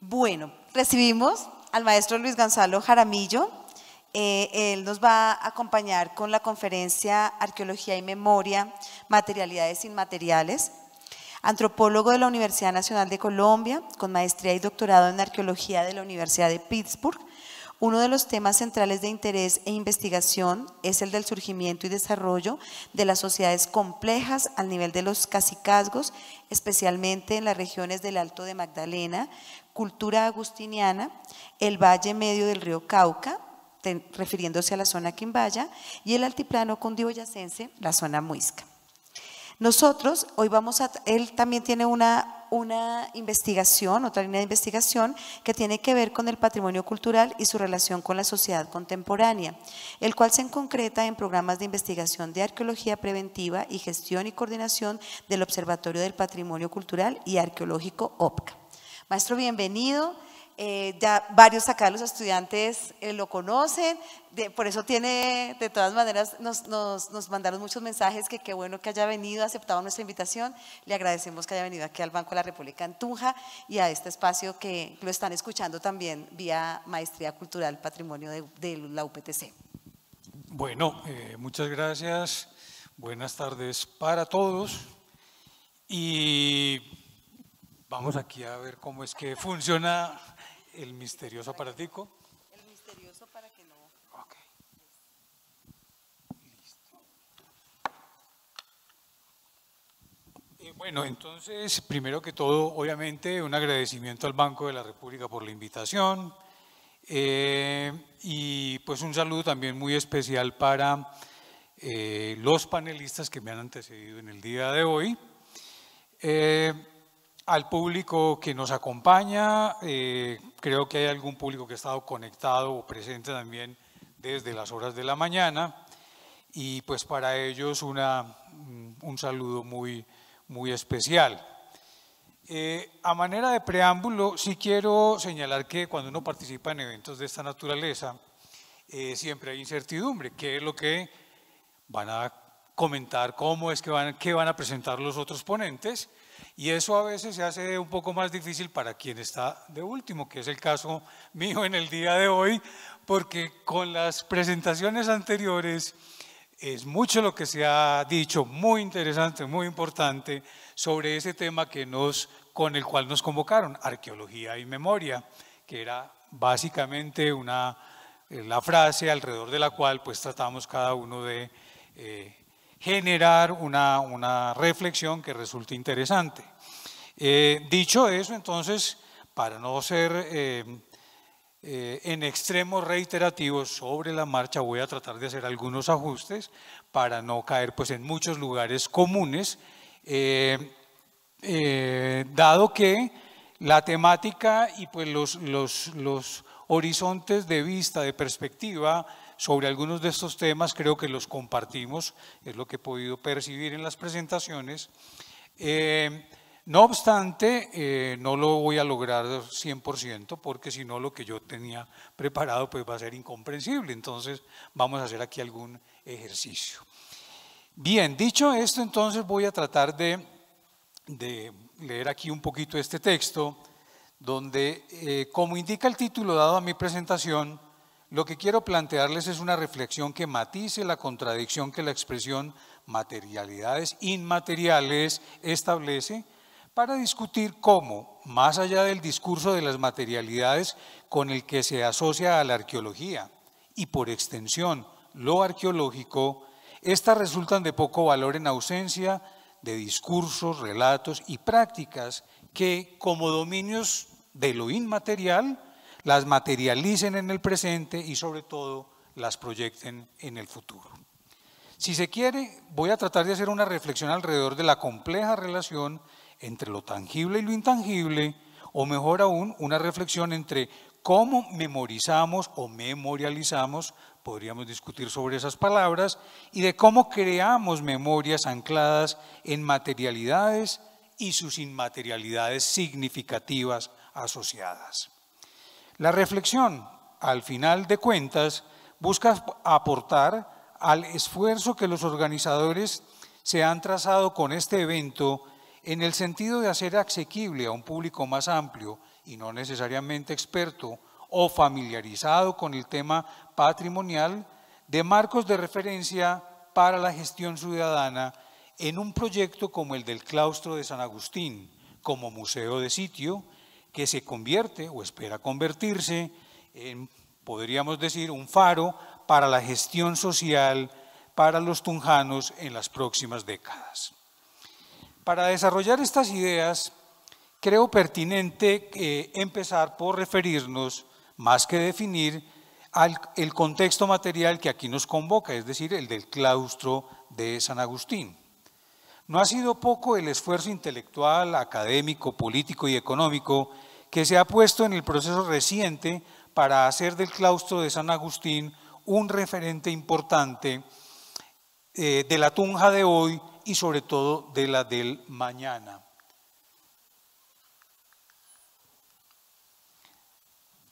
Bueno, recibimos al maestro Luis Gonzalo Jaramillo. Eh, él nos va a acompañar con la conferencia Arqueología y Memoria, Materialidades Inmateriales. Antropólogo de la Universidad Nacional de Colombia, con maestría y doctorado en arqueología de la Universidad de Pittsburgh uno de los temas centrales de interés e investigación es el del surgimiento y desarrollo de las sociedades complejas al nivel de los cacicazgos, especialmente en las regiones del Alto de Magdalena, cultura agustiniana, el valle medio del río Cauca, refiriéndose a la zona quimbaya, y el altiplano cundiboyacense, la zona muisca. Nosotros hoy vamos a, él también tiene una una investigación, otra línea de investigación que tiene que ver con el patrimonio cultural y su relación con la sociedad contemporánea, el cual se concreta en programas de investigación de arqueología preventiva y gestión y coordinación del Observatorio del Patrimonio Cultural y Arqueológico OPCA. Maestro, bienvenido. Eh, ya varios acá los estudiantes eh, lo conocen, por eso tiene, de todas maneras, nos, mandaron muchos mensajes que qué bueno que haya venido, aceptado nuestra invitación. Le agradecemos que haya venido aquí al Banco de la República en Tunja y a este espacio que lo están escuchando también vía Maestría Cultural Patrimonio de, la UPTC. Bueno, eh, muchas gracias. Buenas tardes para todos. Y vamos aquí a ver cómo es que funciona el misterioso aparatico. El misterioso para que no. Listo. Eh, bueno, entonces, primero que todo, obviamente, un agradecimiento al Banco de la República por la invitación. Eh, y pues un saludo también muy especial para eh, los panelistas que me han antecedido en el día de hoy al público que nos acompaña. Eh, creo que hay algún público que ha estado conectado o presente también desde las horas de la mañana. Y pues para ellos mm, un saludo muy, muy especial. Eh, a manera de preámbulo, sí quiero señalar que cuando uno participa en eventos de esta naturaleza, eh, siempre hay incertidumbre. ¿Qué es lo que van a comentar? ¿Cómo es que qué van a presentar los otros ponentes? Y eso a veces se hace un poco más difícil para quien está de último, que es el caso mío en el día de hoy, porque con las presentaciones anteriores es mucho lo que se ha dicho, muy interesante, muy importante, sobre ese tema que nos, con el cual nos convocaron, arqueología y memoria, que era básicamente una, eh, la frase alrededor de la cual pues tratamos cada uno de... Eh, generar una, reflexión que resulte interesante. Eh, dicho eso, entonces, para no ser eh, eh, en extremos reiterativos sobre la marcha, voy a tratar de hacer algunos ajustes para no caer pues, en muchos lugares comunes, dado que la temática y pues, los horizontes de vista, de perspectiva, sobre algunos de estos temas, creo que los compartimos, es lo que he podido percibir en las presentaciones. Eh, no obstante, eh, no lo voy a lograr 100% porque si no lo que yo tenía preparado pues va a ser incomprensible. Entonces vamos a hacer aquí algún ejercicio. Bien, dicho esto, entonces voy a tratar de, leer aquí un poquito este texto donde, eh, como indica el título dado a mi presentación, lo que quiero plantearles es una reflexión que matice la contradicción que la expresión materialidades inmateriales establece para discutir cómo, más allá del discurso de las materialidades con el que se asocia a la arqueología y por extensión lo arqueológico, éstas resultan de poco valor en ausencia de discursos, relatos y prácticas que, como dominios de lo inmaterial, las materialicen en el presente y sobre todo las proyecten en el futuro. Si se quiere, voy a tratar de hacer una reflexión alrededor de la compleja relación entre lo tangible y lo intangible, o mejor aún, una reflexión entre cómo memorizamos o memorializamos, podríamos discutir sobre esas palabras, y de cómo creamos memorias ancladas en materialidades y sus inmaterialidades significativas asociadas. La reflexión, al final de cuentas, busca aportar al esfuerzo que los organizadores se han trazado con este evento en el sentido de hacer asequible a un público más amplio y no necesariamente experto o familiarizado con el tema patrimonial de marcos de referencia para la gestión ciudadana en un proyecto como el del claustro de San Agustín, como museo de sitio, que se convierte o espera convertirse en, podríamos decir, un faro para la gestión social para los tunjanos en las próximas décadas. Para desarrollar estas ideas, creo pertinente eh, empezar por referirnos, más que definir, al el contexto material que aquí nos convoca, es decir, el del claustro de San Agustín. No ha sido poco el esfuerzo intelectual, académico, político y económico que se ha puesto en el proceso reciente para hacer del claustro de San Agustín un referente importante eh, de la tunja de hoy y sobre todo de la del mañana.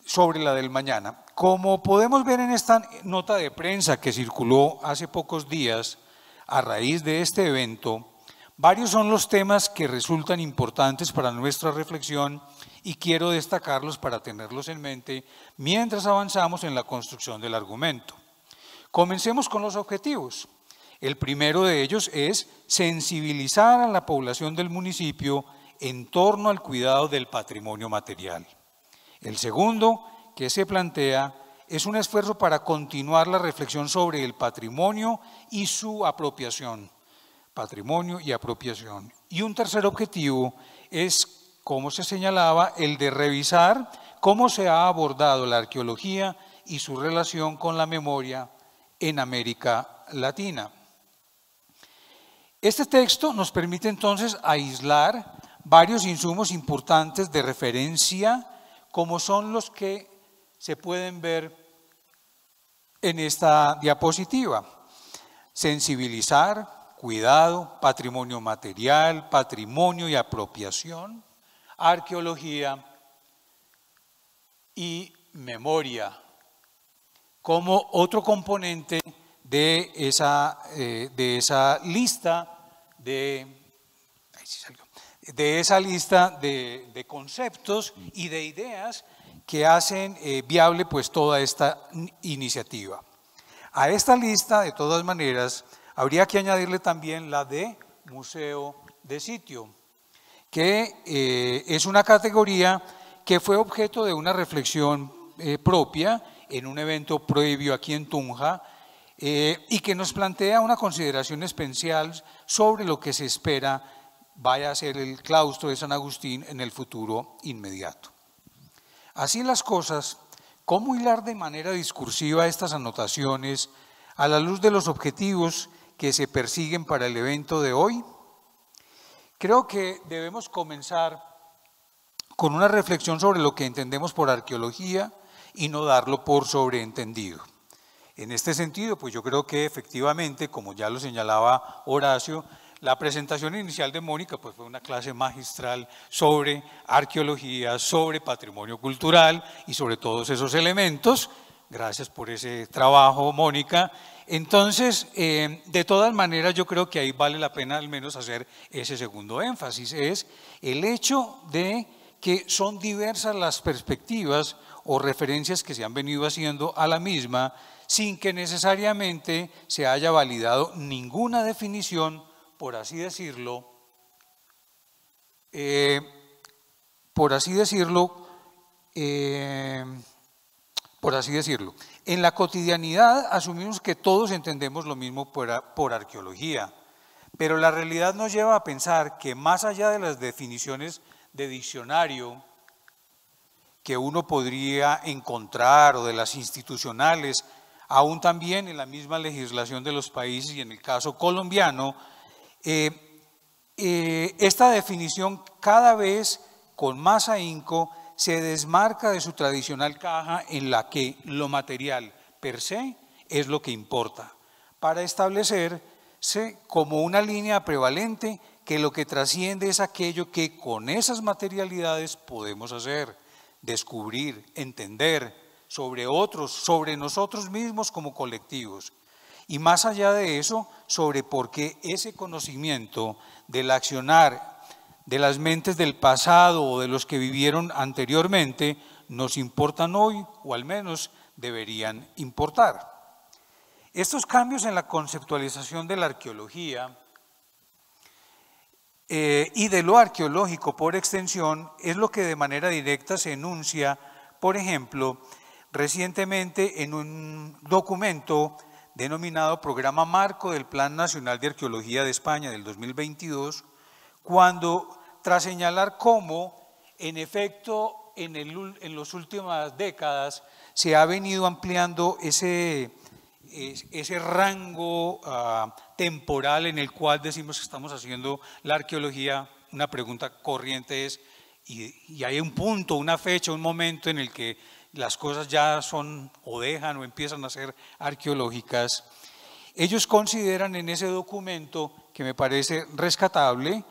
Sobre la del mañana. Como podemos ver en esta nota de prensa que circuló hace pocos días a raíz de este evento, varios son los temas que resultan importantes para nuestra reflexión y quiero destacarlos para tenerlos en mente mientras avanzamos en la construcción del argumento. Comencemos con los objetivos. El primero de ellos es sensibilizar a la población del municipio en torno al cuidado del patrimonio material. El segundo que se plantea es un esfuerzo para continuar la reflexión sobre el patrimonio y su apropiación. Patrimonio y apropiación. Y un tercer objetivo es como se señalaba, el de revisar cómo se ha abordado la arqueología y su relación con la memoria en América Latina. Este texto nos permite entonces aislar varios insumos importantes de referencia, como son los que se pueden ver en esta diapositiva. Sensibilizar, cuidado, patrimonio material, patrimonio y apropiación, arqueología y memoria como otro componente de esa, eh, de esa lista de, de esa lista de, conceptos y de ideas que hacen eh, viable pues toda esta iniciativa. A esta lista, de todas maneras, habría que añadirle también la de museo de sitio que eh, es una categoría que fue objeto de una reflexión eh, propia en un evento previo aquí en Tunja eh, y que nos plantea una consideración especial sobre lo que se espera vaya a ser el claustro de San Agustín en el futuro inmediato. Así las cosas, ¿cómo hilar de manera discursiva estas anotaciones a la luz de los objetivos que se persiguen para el evento de hoy? Creo que debemos comenzar con una reflexión sobre lo que entendemos por arqueología y no darlo por sobreentendido. En este sentido, pues yo creo que efectivamente, como ya lo señalaba Horacio, la presentación inicial de Mónica pues fue una clase magistral sobre arqueología, sobre patrimonio cultural y sobre todos esos elementos. Gracias por ese trabajo, Mónica. Entonces, eh, de todas maneras, yo creo que ahí vale la pena al menos hacer ese segundo énfasis, es el hecho de que son diversas las perspectivas o referencias que se han venido haciendo a la misma sin que necesariamente se haya validado ninguna definición, por así decirlo, eh, por así decirlo, eh, por así decirlo. En la cotidianidad asumimos que todos entendemos lo mismo por, arqueología, pero la realidad nos lleva a pensar que más allá de las definiciones de diccionario que uno podría encontrar o de las institucionales, aún también en la misma legislación de los países y en el caso colombiano, eh, eh, esta definición cada vez con más ahínco se desmarca de su tradicional caja en la que lo material per se es lo que importa, para establecerse como una línea prevalente que lo que trasciende es aquello que con esas materialidades podemos hacer, descubrir, entender sobre otros, sobre nosotros mismos como colectivos. Y más allá de eso, sobre por qué ese conocimiento del accionar de las mentes del pasado o de los que vivieron anteriormente nos importan hoy, o al menos deberían importar. Estos cambios en la conceptualización de la arqueología eh, y de lo arqueológico por extensión es lo que de manera directa se enuncia, por ejemplo, recientemente en un documento denominado Programa Marco del Plan Nacional de Arqueología de España del 2022, cuando tras señalar cómo, en efecto, en, las últimas décadas se ha venido ampliando ese, ese rango ah, temporal en el cual decimos que estamos haciendo la arqueología, una pregunta corriente es, y, hay un punto, una fecha, un momento en el que las cosas ya son o dejan o empiezan a ser arqueológicas. Ellos consideran en ese documento, que me parece rescatable,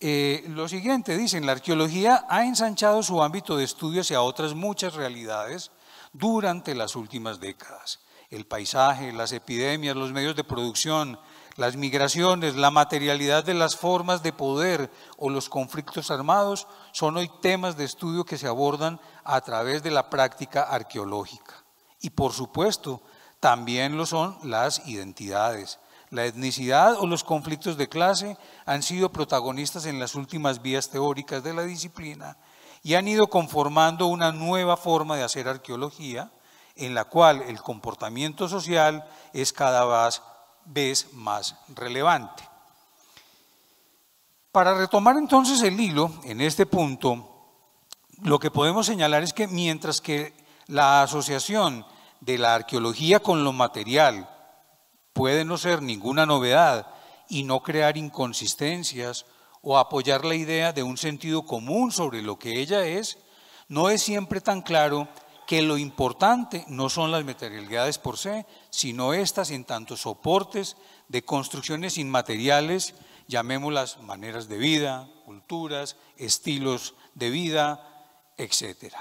eh, lo siguiente, dicen, la arqueología ha ensanchado su ámbito de estudio hacia otras muchas realidades durante las últimas décadas. El paisaje, las epidemias, los medios de producción, las migraciones, la materialidad de las formas de poder o los conflictos armados son hoy temas de estudio que se abordan a través de la práctica arqueológica. Y por supuesto, también lo son las identidades, la etnicidad o los conflictos de clase han sido protagonistas en las últimas vías teóricas de la disciplina y han ido conformando una nueva forma de hacer arqueología en la cual el comportamiento social es cada vez más relevante. Para retomar entonces el hilo en este punto, lo que podemos señalar es que mientras que la asociación de la arqueología con lo material puede no ser ninguna novedad y no crear inconsistencias o apoyar la idea de un sentido común sobre lo que ella es, no es siempre tan claro que lo importante no son las materialidades por sí, sino estas en tanto soportes de construcciones inmateriales, llamémoslas maneras de vida, culturas, estilos de vida, etc.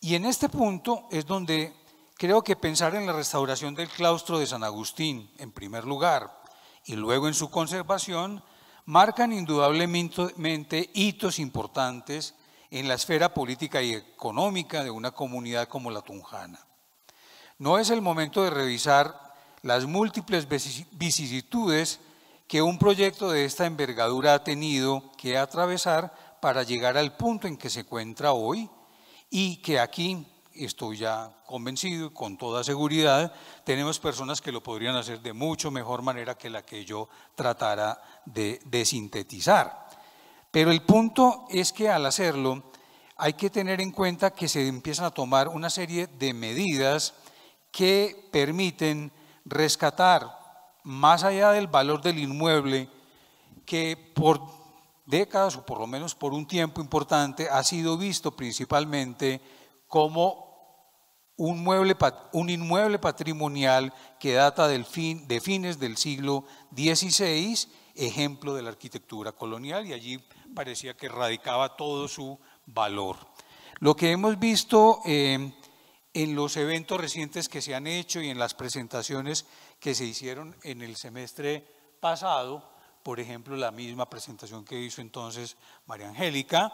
Y en este punto es donde Creo que pensar en la restauración del claustro de San Agustín, en primer lugar, y luego en su conservación, marcan indudablemente hitos importantes en la esfera política y económica de una comunidad como la Tunjana. No es el momento de revisar las múltiples vicisitudes que un proyecto de esta envergadura ha tenido que atravesar para llegar al punto en que se encuentra hoy y que aquí estoy ya convencido y con toda seguridad, tenemos personas que lo podrían hacer de mucho mejor manera que la que yo tratara de, de sintetizar. Pero el punto es que al hacerlo hay que tener en cuenta que se empiezan a tomar una serie de medidas que permiten rescatar más allá del valor del inmueble que por décadas o por lo menos por un tiempo importante ha sido visto principalmente como un, inmueble patrimonial que data del fin, de fines del siglo XVI, ejemplo de la arquitectura colonial, y allí parecía que radicaba todo su valor. Lo que hemos visto eh, en los eventos recientes que se han hecho y en las presentaciones que se hicieron en el semestre pasado, por ejemplo, la misma presentación que hizo entonces María Angélica,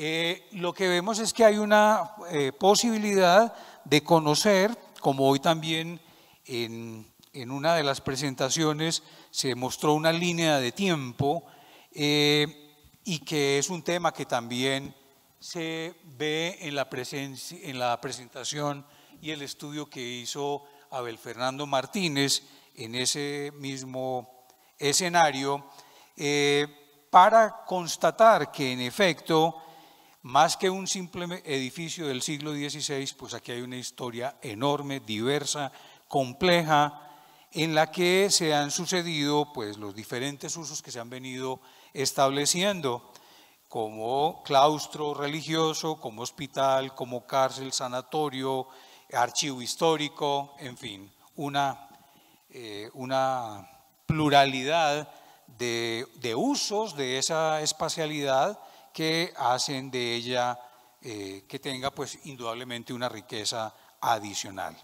eh, lo que vemos es que hay una eh, posibilidad de conocer, como hoy también en, una de las presentaciones se mostró una línea de tiempo, eh, y que es un tema que también se ve en la, en la presentación y el estudio que hizo Abel Fernando Martínez en ese mismo escenario, para constatar que en efecto, más que un simple edificio del siglo XVI, pues aquí hay una historia enorme, diversa, compleja, en la que se han sucedido pues, los diferentes usos que se han venido estableciendo, como claustro religioso, como hospital, como cárcel, sanatorio, archivo histórico, en fin, una, eh, pluralidad de usos de esa espacialidad que hacen de ella eh, que tenga pues indudablemente una riqueza adicional.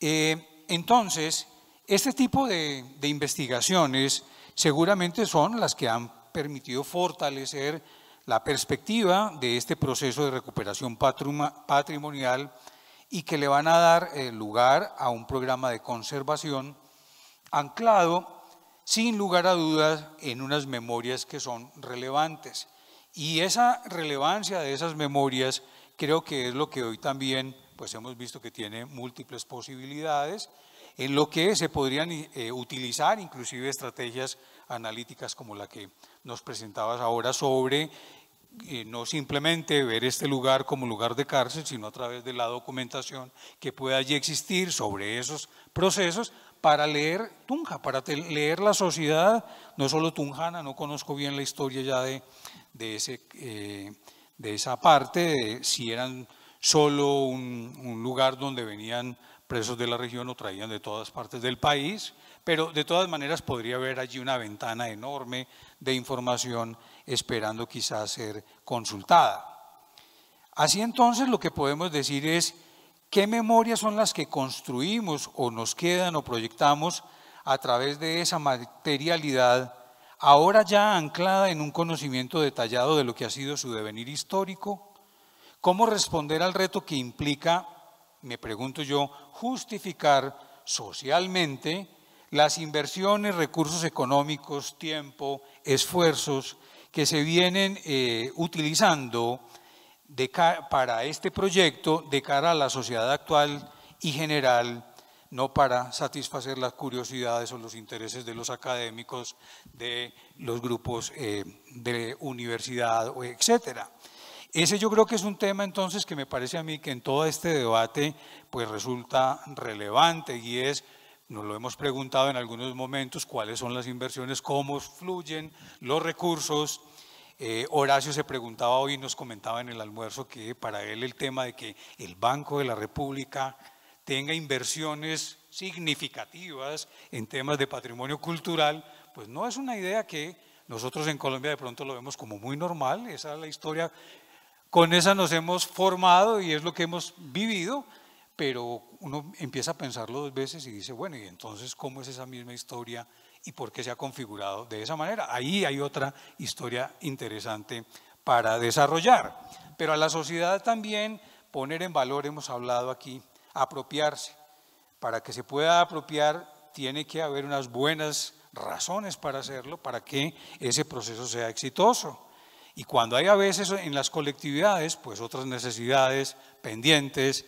Eh, entonces, este tipo de investigaciones seguramente son las que han permitido fortalecer la perspectiva de este proceso de recuperación patrimonial y que le van a dar eh, lugar a un programa de conservación anclado, sin lugar a dudas, en unas memorias que son relevantes. Y esa relevancia de esas memorias creo que es lo que hoy también pues hemos visto que tiene múltiples posibilidades en lo que se podrían eh, utilizar inclusive estrategias analíticas como la que nos presentabas ahora sobre eh, no simplemente ver este lugar como lugar de cárcel, sino a través de la documentación que pueda allí existir sobre esos procesos para leer Tunja, para leer la sociedad, no solo tunjana, no conozco bien la historia ya de, de, ese, eh, de esa parte, si eran solo un, un, lugar donde venían presos de la región o traían de todas partes del país, pero de todas maneras podría haber allí una ventana enorme de información esperando quizás ser consultada. Así entonces lo que podemos decir es qué memorias son las que construimos o nos quedan o proyectamos a través de esa materialidad ahora ya anclada en un conocimiento detallado de lo que ha sido su devenir histórico, cómo responder al reto que implica, me pregunto yo, justificar socialmente las inversiones, recursos económicos, tiempo, esfuerzos que se vienen eh, utilizando para este proyecto de cara a la sociedad actual y general no para satisfacer las curiosidades o los intereses de los académicos, de los grupos eh, de universidad, etcétera. Ese yo creo que es un tema entonces que me parece a mí que en todo este debate pues resulta relevante y es, nos lo hemos preguntado en algunos momentos, cuáles son las inversiones, cómo fluyen los recursos. Eh, Horacio se preguntaba hoy nos comentaba en el almuerzo que para él el tema de que el Banco de la República tenga inversiones significativas en temas de patrimonio cultural, pues no es una idea que nosotros en Colombia de pronto lo vemos como muy normal, esa es la historia, con esa nos hemos formado y es lo que hemos vivido, pero uno empieza a pensarlo dos veces y dice, bueno, y entonces, ¿cómo es esa misma historia y por qué se ha configurado de esa manera? Ahí hay otra historia interesante para desarrollar. Pero a la sociedad también poner en valor, hemos hablado aquí, apropiarse. Para que se pueda apropiar tiene que haber unas buenas razones para hacerlo, para que ese proceso sea exitoso. Y cuando hay a veces en las colectividades, pues otras necesidades pendientes,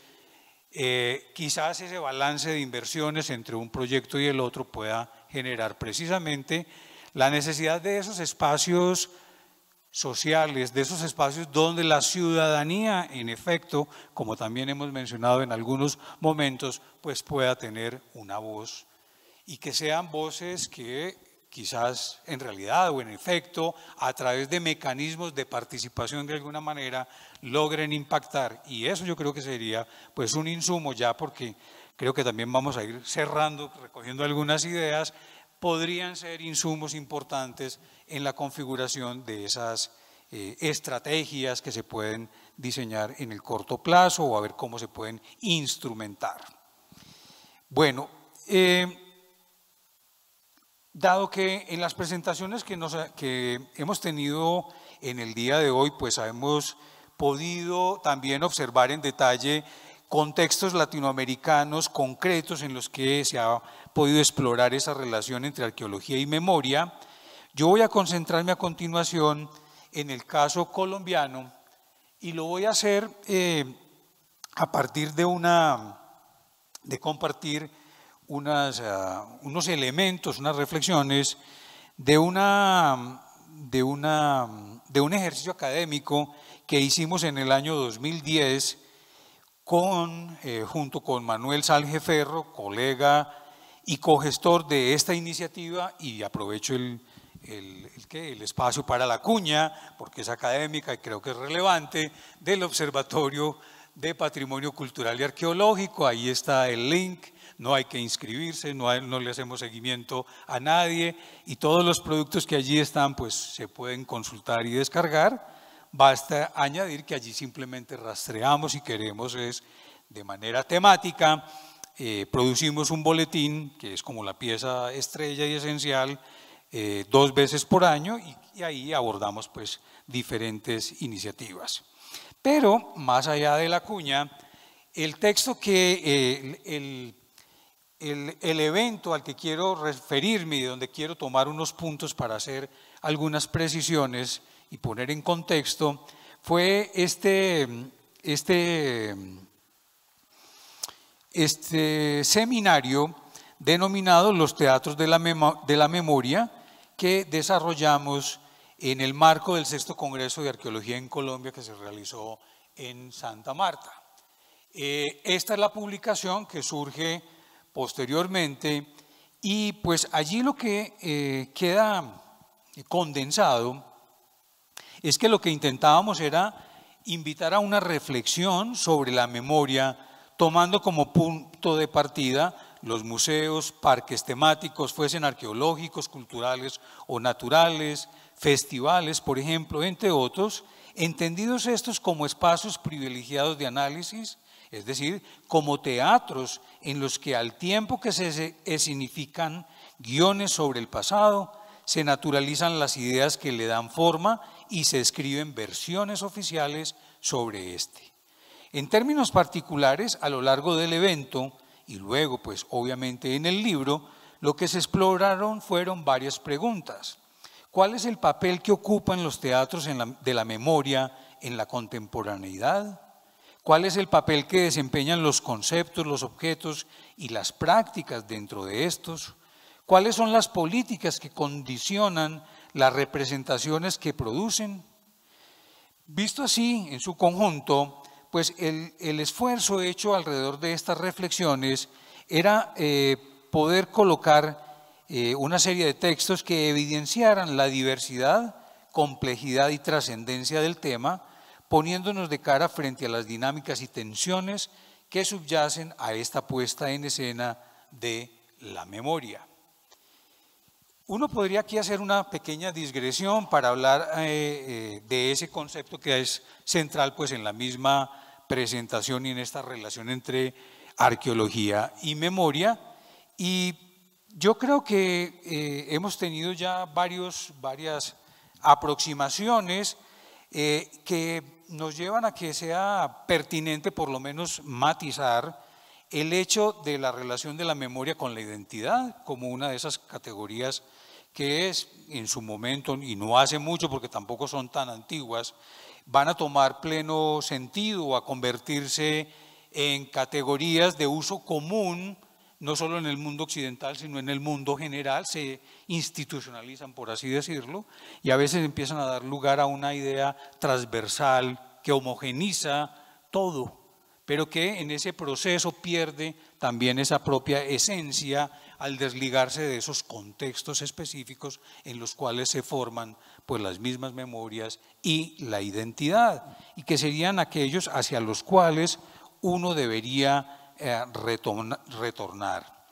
eh, quizás ese balance de inversiones entre un proyecto y el otro pueda generar precisamente la necesidad de esos espacios sociales, de esos espacios donde la ciudadanía, en efecto, como también hemos mencionado en algunos momentos, pues pueda tener una voz y que sean voces que quizás en realidad o en efecto, a través de mecanismos de participación de alguna manera, logren impactar. Y eso yo creo que sería pues un insumo ya porque creo que también vamos a ir cerrando, recogiendo algunas ideas podrían ser insumos importantes en la configuración de esas eh, estrategias que se pueden diseñar en el corto plazo o a ver cómo se pueden instrumentar. Bueno, eh, dado que en las presentaciones que, que hemos tenido en el día de hoy, pues hemos podido también observar en detalle contextos latinoamericanos concretos en los que se ha podido explorar esa relación entre arqueología y memoria. Yo voy a concentrarme a continuación en el caso colombiano y lo voy a hacer eh, a partir de una de compartir ah, unos elementos, unas reflexiones de una de una de un ejercicio académico que hicimos en el año 2010 con, eh, junto con Manuel Ferro, colega y cogestor de esta iniciativa, y aprovecho el, espacio para la cuña, porque es académica y creo que es relevante, del Observatorio de Patrimonio Cultural y Arqueológico. Ahí está el link, no hay que inscribirse, no, no le hacemos seguimiento a nadie y todos los productos que allí están pues se pueden consultar y descargar. Basta añadir que allí simplemente rastreamos y queremos es de manera temática, eh, producimos un boletín, que es como la pieza estrella y esencial, eh, dos veces por año y, ahí abordamos pues diferentes iniciativas. Pero más allá de la cuña, el texto que el, el, el, evento al que quiero referirme y donde quiero tomar unos puntos para hacer algunas precisiones y poner en contexto fue este, este, este seminario denominado Los Teatros de la, Memoria que desarrollamos en el marco del sexto Congreso de Arqueología en Colombia que se realizó en Santa Marta. Eh, esta es la publicación que surge posteriormente y pues allí lo que eh, queda eh, condensado es que lo que intentábamos era invitar a una reflexión sobre la memoria, tomando como punto de partida los museos, parques temáticos, fuesen arqueológicos, culturales o naturales, festivales, por ejemplo, entre otros, entendidos estos como espacios privilegiados de análisis, es decir, como teatros en los que al tiempo que se significan guiones sobre el pasado, se naturalizan las ideas que le dan forma y se escriben versiones oficiales sobre este. En términos particulares, a lo largo del evento y luego, pues obviamente en el libro, lo que se exploraron fueron varias preguntas. ¿Cuál es el papel que ocupan los teatros en la, de la memoria en la contemporaneidad? ¿Cuál es el papel que desempeñan los conceptos, los objetos y las prácticas dentro de estos? ¿Cuáles son las políticas que condicionan las representaciones que producen. Visto así, en su conjunto, pues el, esfuerzo hecho alrededor de estas reflexiones era eh, poder colocar eh, una serie de textos que evidenciaran la diversidad, complejidad y trascendencia del tema, poniéndonos de cara frente a las dinámicas y tensiones que subyacen a esta puesta en escena de la memoria. Uno podría aquí hacer una pequeña digresión para hablar eh, eh, de ese concepto que es central pues, en la misma presentación y en esta relación entre arqueología y memoria. Y yo creo que eh, hemos tenido ya varios, varias aproximaciones que nos llevan a que sea pertinente por lo menos matizar el hecho de la relación de la memoria con la identidad como una de esas categorías que es en su momento, y no hace mucho porque tampoco son tan antiguas, van a tomar pleno sentido, a convertirse en categorías de uso común, no solo en el mundo occidental, sino en el mundo general, se institucionalizan, por así decirlo, y a veces empiezan a dar lugar a una idea transversal que homogeniza todo pero que en ese proceso pierde también esa propia esencia al desligarse de esos contextos específicos en los cuales se forman pues las mismas memorias y la identidad y que serían aquellos hacia los cuales uno debería eh, retornar.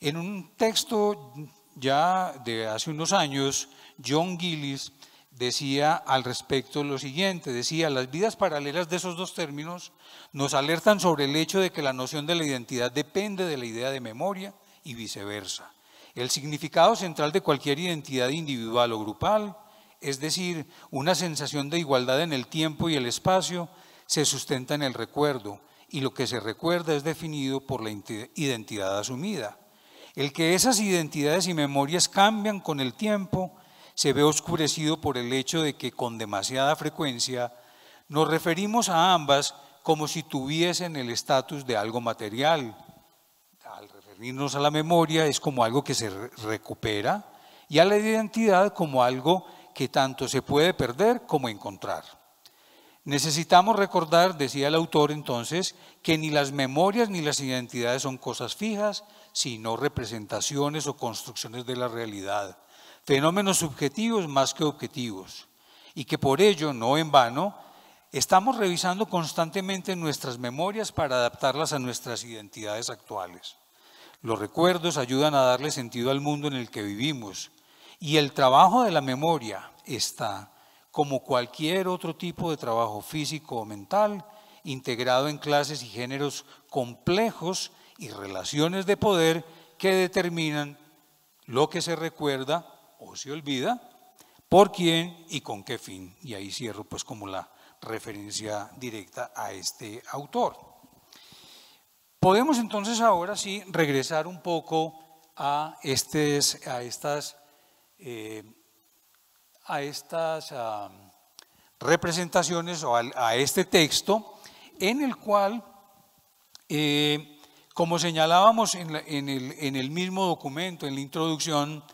En un texto ya de hace unos años, John Gillis decía al respecto lo siguiente, decía, las vidas paralelas de esos dos términos nos alertan sobre el hecho de que la noción de la identidad depende de la idea de memoria y viceversa. El significado central de cualquier identidad individual o grupal, es decir, una sensación de igualdad en el tiempo y el espacio, se sustenta en el recuerdo y lo que se recuerda es definido por la identidad asumida. El que esas identidades y memorias cambian con el tiempo, se ve oscurecido por el hecho de que con demasiada frecuencia nos referimos a ambas como si tuviesen el estatus de algo material. Al referirnos a la memoria es como algo que se recupera y a la identidad como algo que tanto se puede perder como encontrar. Necesitamos recordar, decía el autor entonces, que ni las memorias ni las identidades son cosas fijas, sino representaciones o construcciones de la realidad fenómenos subjetivos más que objetivos, y que por ello, no en vano, estamos revisando constantemente nuestras memorias para adaptarlas a nuestras identidades actuales. Los recuerdos ayudan a darle sentido al mundo en el que vivimos, y el trabajo de la memoria está, como cualquier otro tipo de trabajo físico o mental, integrado en clases y géneros complejos y relaciones de poder que determinan lo que se recuerda o se olvida, por quién y con qué fin. Y ahí cierro pues como la referencia directa a este autor. Podemos entonces ahora sí regresar un poco a, este a estas, eh, a estas ah, representaciones o a, este texto en el cual, eh, como señalábamos en el mismo documento, en la introducción,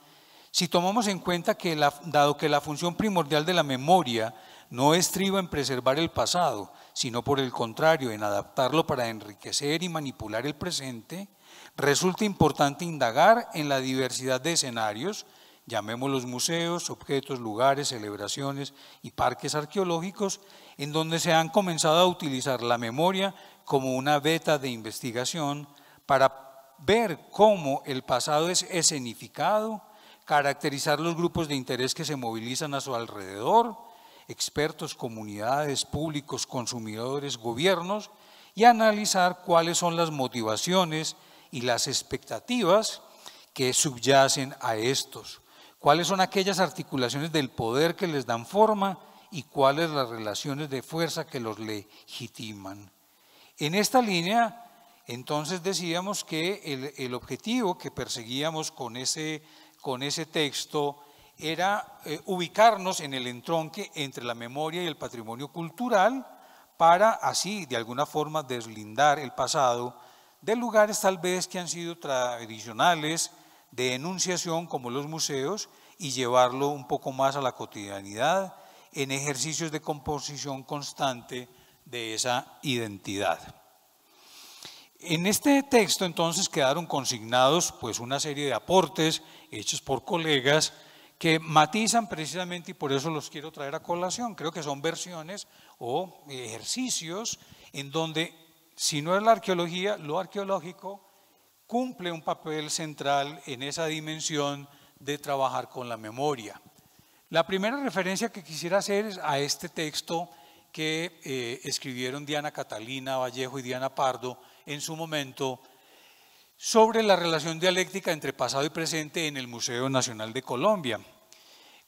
si tomamos en cuenta que, dado que la función primordial de la memoria no estriba en preservar el pasado, sino por el contrario, en adaptarlo para enriquecer y manipular el presente, resulta importante indagar en la diversidad de escenarios, llamémoslos museos, objetos, lugares, celebraciones y parques arqueológicos, en donde se han comenzado a utilizar la memoria como una beta de investigación para ver cómo el pasado es escenificado, caracterizar los grupos de interés que se movilizan a su alrededor, expertos, comunidades, públicos, consumidores, gobiernos, y analizar cuáles son las motivaciones y las expectativas que subyacen a estos, cuáles son aquellas articulaciones del poder que les dan forma y cuáles las relaciones de fuerza que los legitiman. En esta línea, entonces decíamos que el, el objetivo que perseguíamos con ese con ese texto era eh, ubicarnos en el entronque entre la memoria y el patrimonio cultural para así, de alguna forma, deslindar el pasado de lugares tal vez que han sido tradicionales de enunciación como los museos y llevarlo un poco más a la cotidianidad en ejercicios de composición constante de esa identidad. En este texto entonces quedaron consignados pues una serie de aportes hechos por colegas que matizan precisamente y por eso los quiero traer a colación. Creo que son versiones o ejercicios en donde si no es la arqueología, lo arqueológico cumple un papel central en esa dimensión de trabajar con la memoria. La primera referencia que quisiera hacer es a este texto que eh, escribieron Diana Catalina Vallejo y Diana Pardo, en su momento sobre la relación dialéctica entre pasado y presente en el Museo Nacional de Colombia.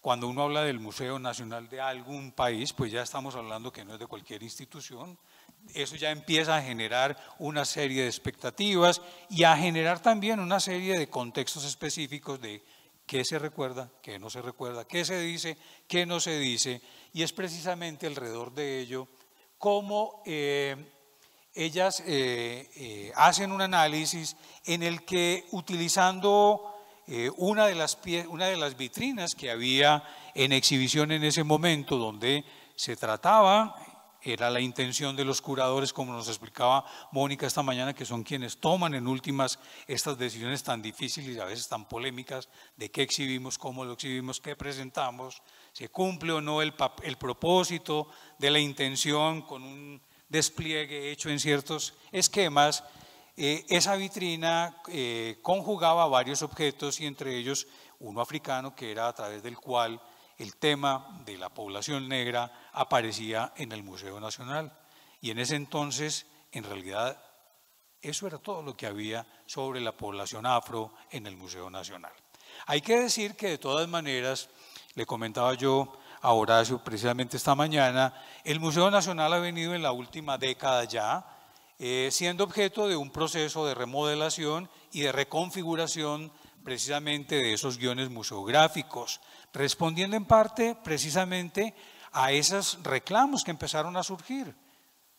Cuando uno habla del Museo Nacional de algún país, pues ya estamos hablando que no es de cualquier institución. Eso ya empieza a generar una serie de expectativas y a generar también una serie de contextos específicos de qué se recuerda, qué no se recuerda, qué se dice, qué no se dice. Y es precisamente alrededor de ello cómo eh, ellas eh, eh, hacen un análisis en el que utilizando eh, una, de las una de las vitrinas que había en exhibición en ese momento donde se trataba, era la intención de los curadores, como nos explicaba Mónica esta mañana, que son quienes toman en últimas estas decisiones tan difíciles y a veces tan polémicas de qué exhibimos, cómo lo exhibimos, qué presentamos, se cumple o no el propósito de la intención con un despliegue hecho en ciertos esquemas, eh, esa vitrina eh, conjugaba varios objetos y entre ellos uno africano que era a través del cual el tema de la población negra aparecía en el Museo Nacional. Y en ese entonces, en realidad, eso era todo lo que había sobre la población afro en el Museo Nacional. Hay que decir que de todas maneras, le comentaba yo a Horacio precisamente esta mañana, el Museo Nacional ha venido en la última década ya eh, siendo objeto de un proceso de remodelación y de reconfiguración precisamente de esos guiones museográficos, respondiendo en parte precisamente a esos reclamos que empezaron a surgir.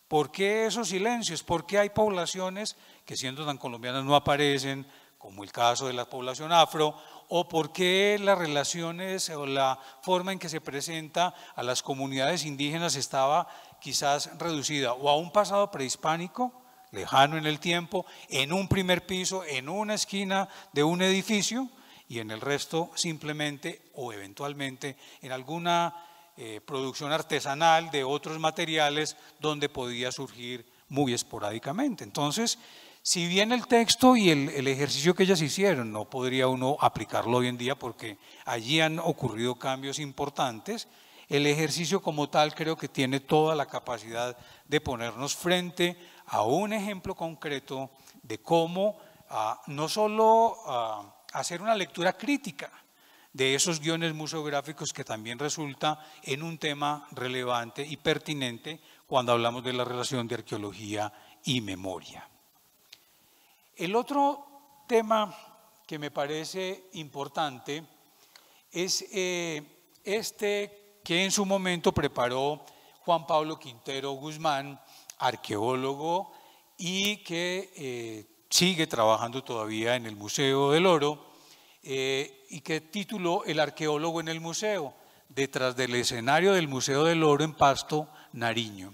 ¿Por qué esos silencios? ¿Por qué hay poblaciones que siendo tan colombianas no aparecen, como el caso de la población afro, o por qué las relaciones o la forma en que se presenta a las comunidades indígenas estaba quizás reducida o a un pasado prehispánico, lejano en el tiempo, en un primer piso, en una esquina de un edificio y en el resto simplemente o eventualmente en alguna eh, producción artesanal de otros materiales donde podía surgir muy esporádicamente. Entonces, si bien el texto y el, ejercicio que ellas hicieron no podría uno aplicarlo hoy en día porque allí han ocurrido cambios importantes, el ejercicio como tal creo que tiene toda la capacidad de ponernos frente a un ejemplo concreto de cómo ah, no solo ah, hacer una lectura crítica de esos guiones museográficos que también resulta en un tema relevante y pertinente cuando hablamos de la relación de arqueología y memoria. El otro tema que me parece importante es eh, este que en su momento preparó Juan Pablo Quintero Guzmán, arqueólogo, y que eh, sigue trabajando todavía en el Museo del Oro, eh, y que tituló El arqueólogo en el museo, detrás del escenario del Museo del Oro en Pasto, Nariño.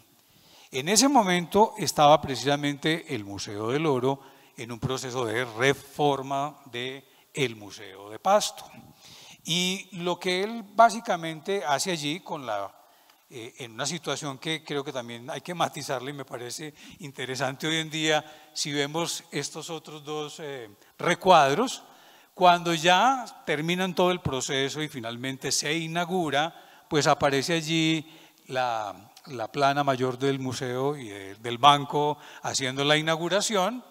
En ese momento estaba precisamente el Museo del Oro en un proceso de reforma del el Museo de Pasto. Y lo que él básicamente hace allí con la, eh, en una situación que creo que también hay que matizarle y me parece interesante hoy en día, si vemos estos otros dos eh, recuadros, cuando ya terminan todo el proceso y finalmente se inaugura, pues aparece allí la, la plana mayor del museo y del banco haciendo la inauguración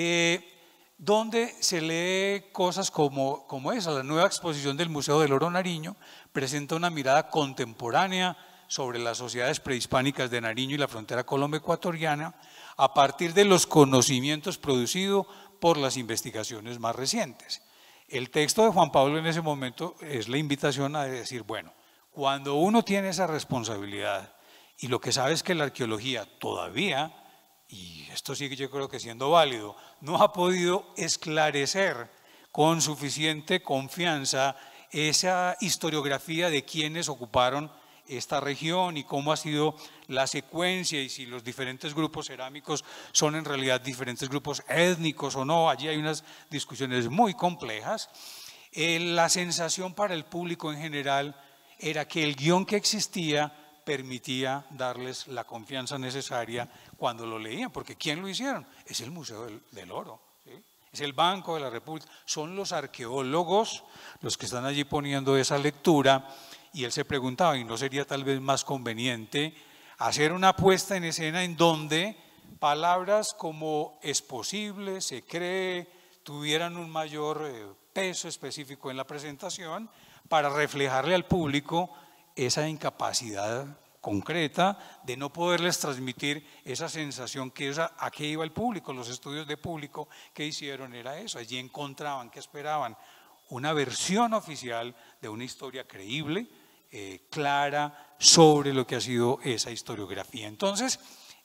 eh, donde se lee cosas como, como esa. La nueva exposición del Museo del Oro Nariño presenta una mirada contemporánea sobre las sociedades prehispánicas de Nariño y la frontera colombo-ecuatoriana a partir de los conocimientos producidos por las investigaciones más recientes. El texto de Juan Pablo en ese momento es la invitación a decir, bueno, cuando uno tiene esa responsabilidad y lo que sabe es que la arqueología todavía, y esto sigue yo creo que siendo válido, no ha podido esclarecer con suficiente confianza esa historiografía de quienes ocuparon esta región y cómo ha sido la secuencia y si los diferentes grupos cerámicos son en realidad diferentes grupos étnicos o no. Allí hay unas discusiones muy complejas. Eh, la sensación para el público en general era que el guión que existía permitía darles la confianza necesaria cuando lo leían. Porque ¿quién lo hicieron? Es el Museo del, Oro, es el Banco de la República, son los arqueólogos los que están allí poniendo esa lectura. Y él se preguntaba, ¿y no sería tal vez más conveniente hacer una puesta en escena en donde palabras como es posible, se cree, tuvieran un mayor eh, peso específico en la presentación para reflejarle al público esa incapacidad concreta de no poderles transmitir esa sensación que es a, qué iba el público. Los estudios de público que hicieron era eso. Allí encontraban, que esperaban? Una versión oficial de una historia creíble, eh, clara, sobre lo que ha sido esa historiografía. Entonces,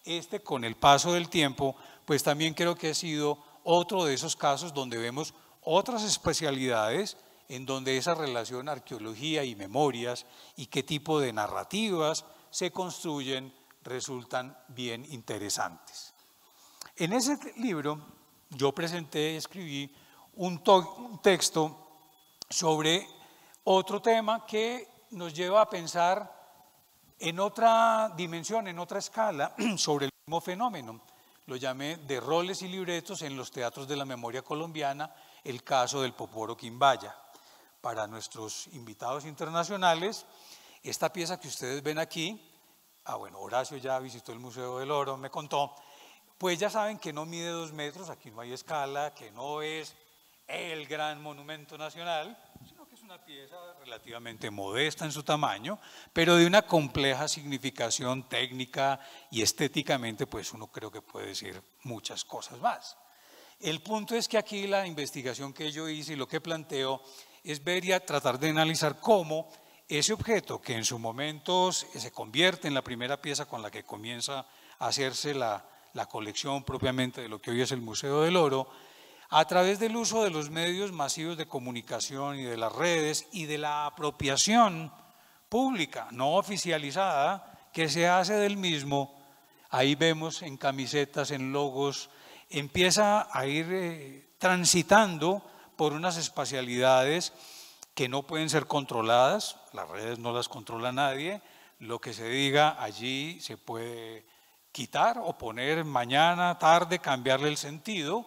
este con el paso del tiempo, pues también creo que ha sido otro de esos casos donde vemos otras especialidades en donde esa relación arqueología y memorias y qué tipo de narrativas se construyen resultan bien interesantes. En ese libro yo presenté, escribí un, un texto sobre otro tema que nos lleva a pensar en otra dimensión, en otra escala, sobre el mismo fenómeno. Lo llamé de roles y libretos en los teatros de la memoria colombiana, el caso del Poporo Quimbaya para nuestros invitados internacionales. Esta pieza que ustedes ven aquí, ah bueno, Horacio ya visitó el Museo del Oro, me contó, pues ya saben que no mide dos metros, aquí no hay escala, que no es el gran monumento nacional, sino que es una pieza relativamente modesta en su tamaño, pero de una compleja significación técnica y estéticamente, pues uno creo que puede decir muchas cosas más. El punto es que aquí la investigación que yo hice y lo que planteo es ver y tratar de analizar cómo ese objeto que en su momento se convierte en la primera pieza con la que comienza a hacerse la, colección propiamente de lo que hoy es el Museo del Oro, a través del uso de los medios masivos de comunicación y de las redes y de la apropiación pública, no oficializada, que se hace del mismo, ahí vemos en camisetas, en logos, empieza a ir eh, transitando por unas espacialidades que no pueden ser controladas, las redes no las controla nadie, lo que se diga allí se puede quitar o poner mañana, tarde, cambiarle el sentido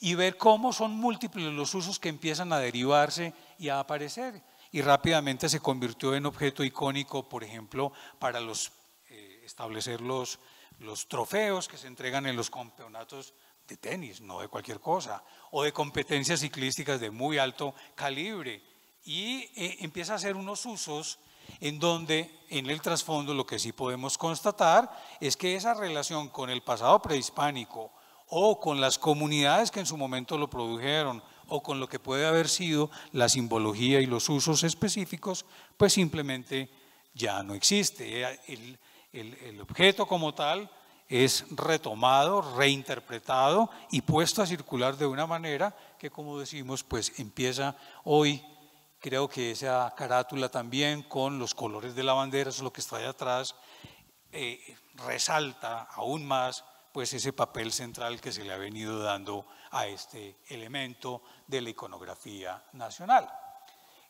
y ver cómo son múltiples los usos que empiezan a derivarse y a aparecer. Y rápidamente se convirtió en objeto icónico, por ejemplo, para los, eh, establecer los, los trofeos que se entregan en los campeonatos tenis, no de cualquier cosa, o de competencias ciclísticas de muy alto calibre. Y eh, empieza a hacer unos usos en donde en el trasfondo lo que sí podemos constatar es que esa relación con el pasado prehispánico o con las comunidades que en su momento lo produjeron o con lo que puede haber sido la simbología y los usos específicos, pues simplemente ya no existe. Eh, el, el objeto como tal es retomado, reinterpretado y puesto a circular de una manera que, como decimos, pues empieza hoy. Creo que esa carátula también con los colores de la bandera, eso es lo que está ahí atrás, eh, resalta aún más pues ese papel central que se le ha venido dando a este elemento de la iconografía nacional.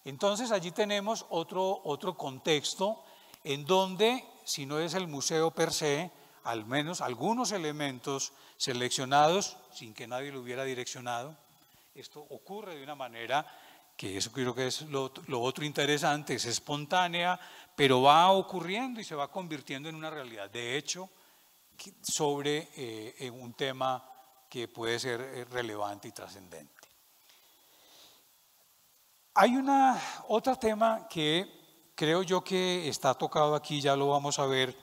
Entonces allí tenemos otro, otro contexto en donde, si no es el museo per se, al menos algunos elementos seleccionados sin que nadie lo hubiera direccionado. Esto ocurre de una manera que eso creo que es lo, otro interesante, es espontánea, pero va ocurriendo y se va convirtiendo en una realidad. De hecho, sobre eh, eh, un tema que puede ser eh, relevante y trascendente. Hay una, otro tema que creo yo que está tocado aquí, ya lo vamos a ver,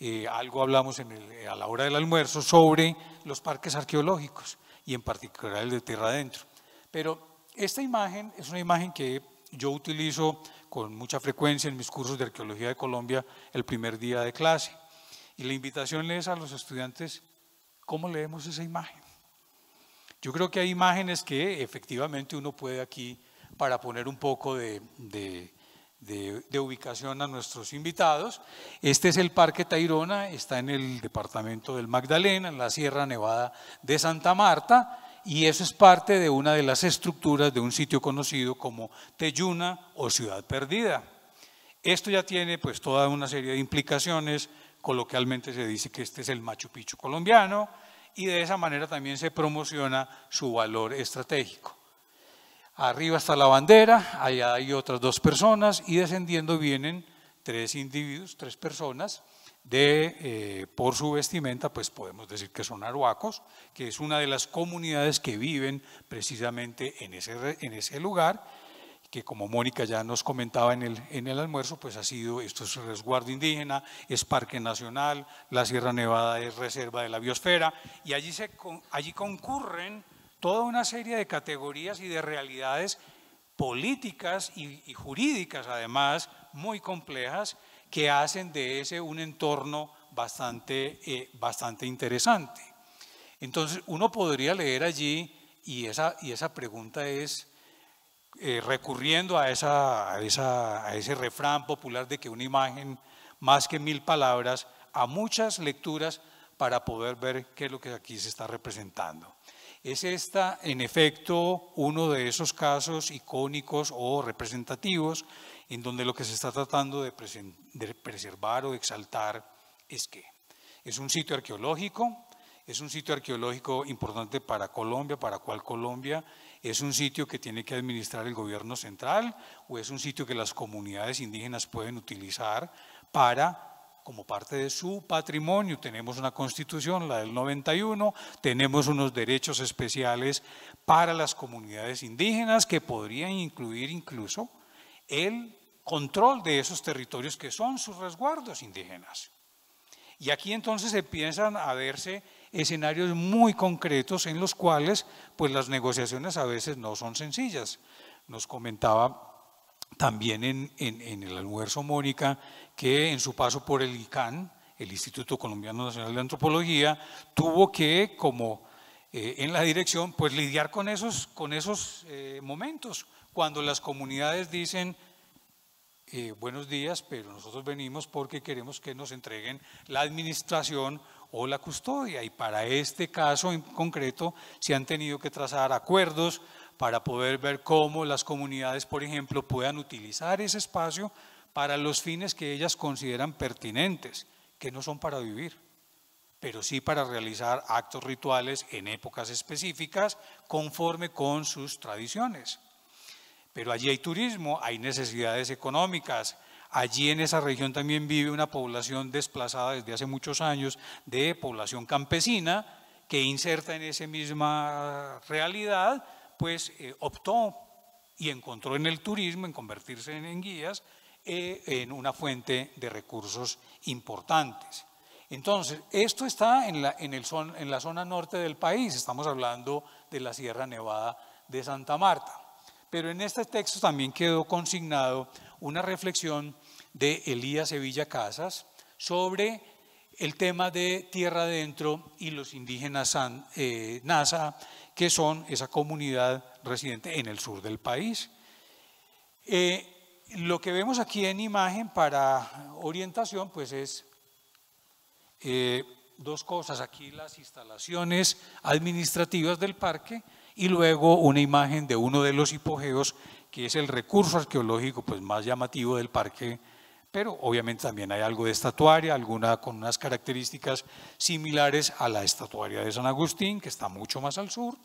eh, algo hablamos eh, a la hora del almuerzo sobre los parques arqueológicos y en particular el de Tierra Adentro. Pero esta imagen es una imagen que yo utilizo con mucha frecuencia en mis cursos de Arqueología de Colombia el primer día de clase. Y la invitación es a los estudiantes cómo leemos esa imagen. Yo creo que hay imágenes que efectivamente uno puede aquí, para poner un poco de de, ubicación a nuestros invitados. Este es el Parque Tairona, está en el departamento del Magdalena, en la Sierra Nevada de Santa Marta, y eso es parte de una de las estructuras de un sitio conocido como Teyuna o Ciudad Perdida. Esto ya tiene pues toda una serie de implicaciones, coloquialmente se dice que este es el Machu Picchu colombiano, y de esa manera también se promociona su valor estratégico. Arriba está la bandera, allá hay otras dos personas y descendiendo vienen tres individuos, tres personas, de, eh, por su vestimenta, pues podemos decir que son arhuacos, que es una de las comunidades que viven precisamente en ese, en ese lugar, que como Mónica ya nos comentaba en el, en el almuerzo, pues ha sido, esto es resguardo indígena, es parque nacional, la Sierra Nevada es reserva de la biosfera, y allí, se, allí concurren toda una serie de categorías y de realidades políticas y, jurídicas, además, muy complejas, que hacen de ese un entorno bastante, eh, bastante interesante. Entonces, uno podría leer allí, y esa, y esa pregunta es, eh, recurriendo a, a ese refrán popular de que una imagen más que mil palabras, a muchas lecturas para poder ver qué es lo que aquí se está representando. Es esta, en efecto, uno de esos casos icónicos o representativos en donde lo que se está tratando de, preservar o exaltar es que es un sitio arqueológico, es un sitio arqueológico importante para Colombia, para cual Colombia, es un sitio que tiene que administrar el gobierno central o es un sitio que las comunidades indígenas pueden utilizar para como parte de su patrimonio. Tenemos una constitución, la del 91, tenemos unos derechos especiales para las comunidades indígenas que podrían incluir incluso el control de esos territorios que son sus resguardos indígenas. Y aquí entonces se piensan a verse escenarios muy concretos en los cuales pues las negociaciones a veces no son sencillas. Nos comentaba también en, en el almuerzo Mónica que en su paso por el ICANN, el Instituto Colombiano Nacional de Antropología, tuvo que, como eh, en la dirección, pues lidiar con esos, con esos eh, momentos, cuando las comunidades dicen, eh, buenos días, pero nosotros venimos porque queremos que nos entreguen la administración o la custodia. Y para este caso en concreto se han tenido que trazar acuerdos para poder ver cómo las comunidades, por ejemplo, puedan utilizar ese espacio para los fines que ellas consideran pertinentes, que no son para vivir, pero sí para realizar actos rituales en épocas específicas conforme con sus tradiciones. Pero allí hay turismo, hay necesidades económicas. Allí en esa región también vive una población desplazada desde hace muchos años de población campesina que inserta en esa misma realidad, pues eh, optó y encontró en el turismo, en convertirse en guías, e en una fuente de recursos importantes. Entonces, esto está en la, en, el en la zona norte del país, estamos hablando de la Sierra Nevada de Santa Marta. Pero en este texto también quedó consignado una reflexión de Elías Sevilla Casas sobre el tema de tierra adentro y los indígenas eh, NASA, que son esa comunidad residente en el sur del país. Eh, lo que vemos aquí en imagen para orientación, pues es eh, dos cosas. Aquí las instalaciones administrativas del parque y luego una imagen de uno de los hipogeos, que es el recurso arqueológico pues, más llamativo del parque, pero obviamente también hay algo de estatuaria, alguna con unas características similares a la estatuaria de San Agustín, que está mucho más al sur.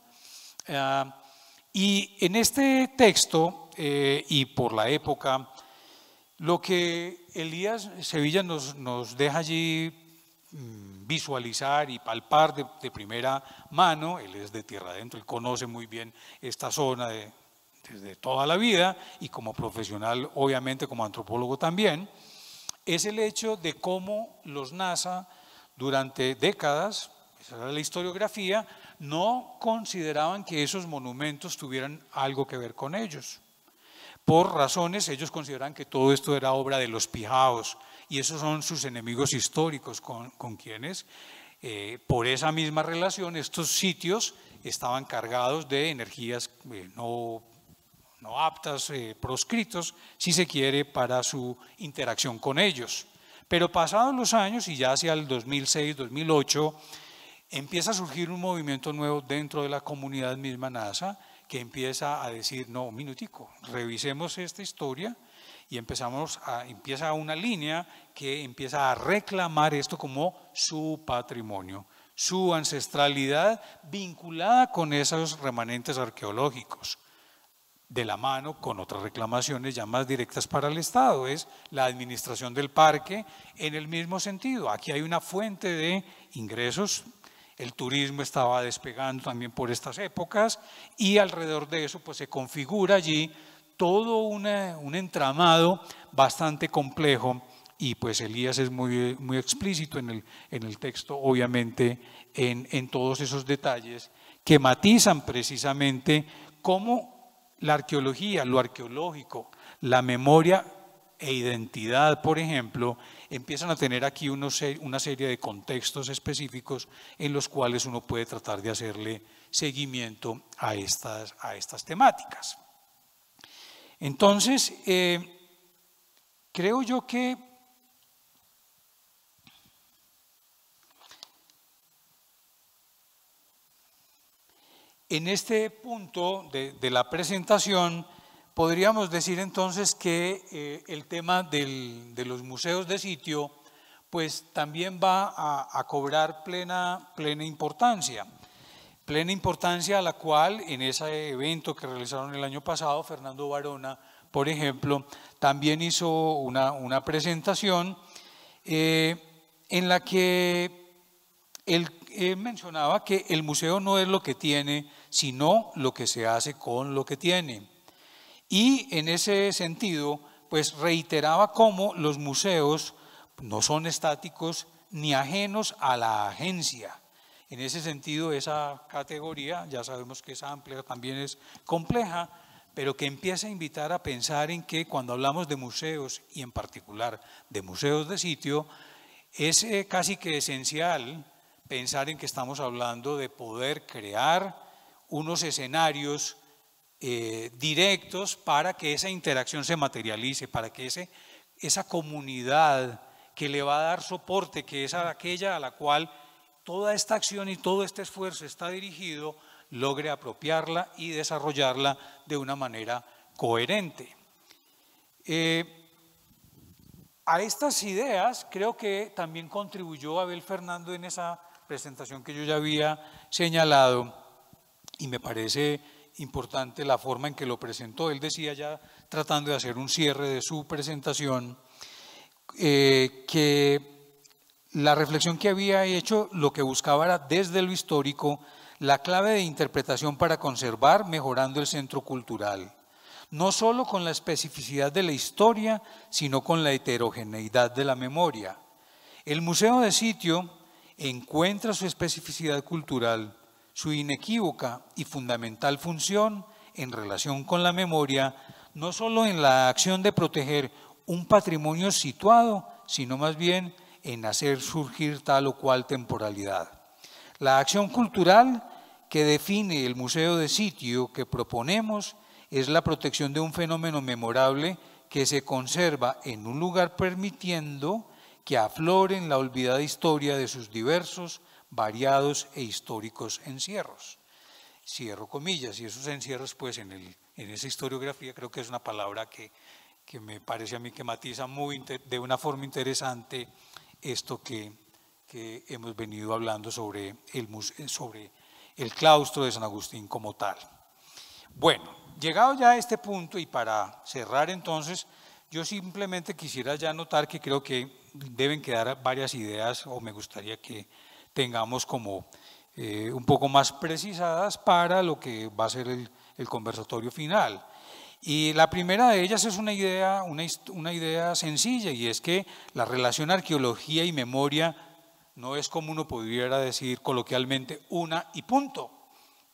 Ah, y en este texto, eh, y por la época, lo que Elías Sevilla nos, deja allí mm, visualizar y palpar de, primera mano, él es de tierra adentro, él conoce muy bien esta zona de, desde toda la vida y como profesional, obviamente como antropólogo también, es el hecho de cómo los NASA durante décadas, esa era la historiografía, no consideraban que esos monumentos tuvieran algo que ver con ellos. Por razones, ellos consideran que todo esto era obra de los pijaos y esos son sus enemigos históricos con, quienes, eh, por esa misma relación, estos sitios estaban cargados de energías eh, no, no, aptas, eh, proscritos, si se quiere, para su interacción con ellos. Pero pasados los años, y ya hacia el 2006, 2008, empieza a surgir un movimiento nuevo dentro de la comunidad misma NASA que empieza a decir, no, un minutico, revisemos esta historia y empezamos a, empieza una línea que empieza a reclamar esto como su patrimonio, su ancestralidad vinculada con esos remanentes arqueológicos, de la mano con otras reclamaciones ya más directas para el Estado, es la administración del parque en el mismo sentido. Aquí hay una fuente de ingresos el turismo estaba despegando también por estas épocas y alrededor de eso pues se configura allí todo un entramado bastante complejo y pues Elías es muy, muy explícito en el, en el texto, obviamente, en, en todos esos detalles que matizan precisamente cómo la arqueología, lo arqueológico, la memoria e identidad, por ejemplo, empiezan a tener aquí una serie de contextos específicos en los cuales uno puede tratar de hacerle seguimiento a estas, a estas temáticas. Entonces, eh, creo yo que en este punto de la presentación, Podríamos decir entonces que eh, el tema de los museos de sitio pues también va a, cobrar plena, plena importancia plena importancia a la cual en ese evento que realizaron el año pasado, Fernando Barona, por ejemplo, también hizo una, presentación eh, en la que él mencionaba que el museo no es lo que tiene, sino lo que se hace con lo que tiene. Y en ese sentido, pues reiteraba cómo los museos no son estáticos ni ajenos a la agencia. En ese sentido, esa categoría, ya sabemos que es amplia, también es compleja, pero que empieza a invitar a pensar en que cuando hablamos de museos, y en particular de museos de sitio, es eh, casi que esencial pensar en que estamos hablando de poder crear unos escenarios eh, directos para que esa interacción se materialice, para que esa comunidad que le va a dar soporte, que es aquella a la cual toda esta acción y todo este esfuerzo está dirigido, logre apropiarla y desarrollarla de una manera coherente. Eh, a estas ideas creo que también contribuyó Abel Fernando en esa presentación que yo ya había señalado y me parece importante la forma en que lo presentó. Él decía ya, tratando de hacer un cierre de su presentación, eh, que la reflexión que había hecho lo que buscaba era desde lo histórico la clave de interpretación para conservar mejorando el centro cultural, no solo con la especificidad de la historia, sino con la heterogeneidad de la memoria. El museo de sitio encuentra su especificidad cultural su inequívoca y fundamental función en relación con la memoria, no solo en la acción de proteger un patrimonio situado, sino más bien en hacer surgir tal o cual temporalidad. La acción cultural que define el museo de sitio que proponemos es la protección de un fenómeno memorable que se conserva en un lugar permitiendo que afloren la olvidada historia de sus diversos variados e históricos encierros. Cierro comillas, y esos encierros, pues en, el, en esa historiografía creo que es una palabra que, que me parece a mí que matiza muy de una forma interesante esto que, que hemos venido hablando sobre el, sobre el claustro de San Agustín como tal. Bueno, llegado ya a este punto y para cerrar entonces, yo simplemente quisiera ya notar que creo que deben quedar varias ideas o me gustaría que tengamos como eh, un poco más precisadas para lo que va a ser el, conversatorio final. Y la primera de ellas es una idea, una, una idea sencilla y es que la relación arqueología y memoria no es como uno pudiera decir coloquialmente una y punto.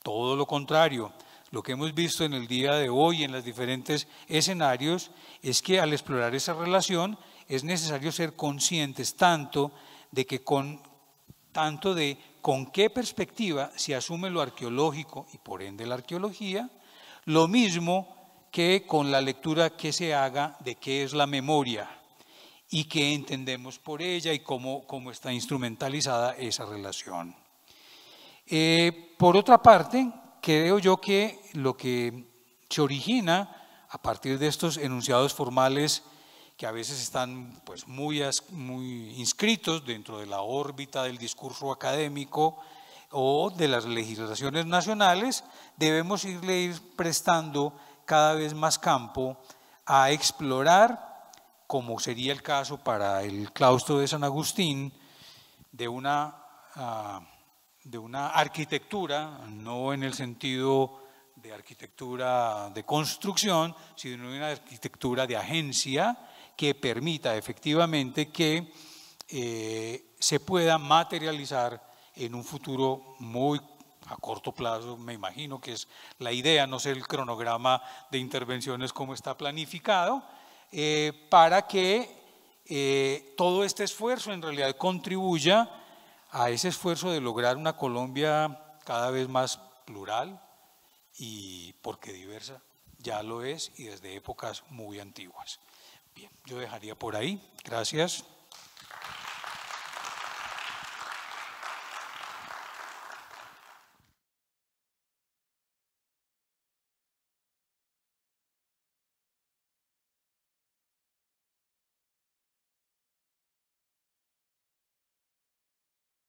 Todo lo contrario, lo que hemos visto en el día de hoy en los diferentes escenarios es que al explorar esa relación es necesario ser conscientes tanto de que con tanto de con qué perspectiva se asume lo arqueológico y por ende la arqueología, lo mismo que con la lectura que se haga de qué es la memoria y qué entendemos por ella y cómo, cómo está instrumentalizada esa relación. Eh, por otra parte, creo yo que lo que se origina a partir de estos enunciados formales que a veces están pues, muy, inscritos dentro de la órbita del discurso académico o de las legislaciones nacionales, debemos irle ir prestando cada vez más campo a explorar, como sería el caso para el claustro de San Agustín, de una, ah, de una arquitectura, no en el sentido de arquitectura de construcción, sino de una arquitectura de agencia, que permita efectivamente que eh, se pueda materializar en un futuro muy a corto plazo, me imagino que es la idea, no sé el cronograma de intervenciones como está planificado, eh, para que eh, todo este esfuerzo en realidad contribuya a ese esfuerzo de lograr una Colombia cada vez más plural y porque diversa, ya lo es y desde épocas muy antiguas. Yo dejaría por ahí. Gracias.